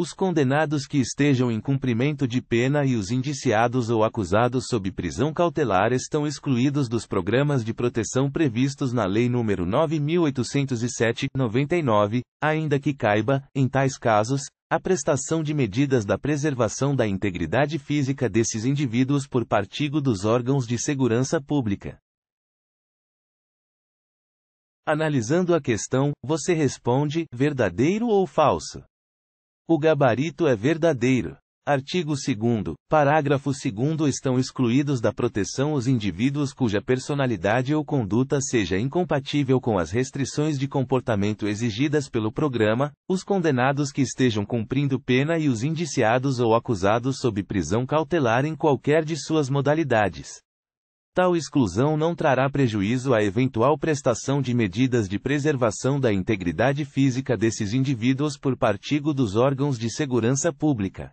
Os condenados que estejam em cumprimento de pena e os indiciados ou acusados sob prisão cautelar estão excluídos dos programas de proteção previstos na Lei nº 9807/99, ainda que caiba, em tais casos, a prestação de medidas da preservação da integridade física desses indivíduos por partigo dos órgãos de segurança pública. Analisando a questão, você responde: verdadeiro ou falso? O gabarito é verdadeiro. Artigo 2 parágrafo 2 estão excluídos da proteção os indivíduos cuja personalidade ou conduta seja incompatível com as restrições de comportamento exigidas pelo programa, os condenados que estejam cumprindo pena e os indiciados ou acusados sob prisão cautelar em qualquer de suas modalidades. Tal exclusão não trará prejuízo à eventual prestação de medidas de preservação da integridade física desses indivíduos por partigo dos órgãos de segurança pública.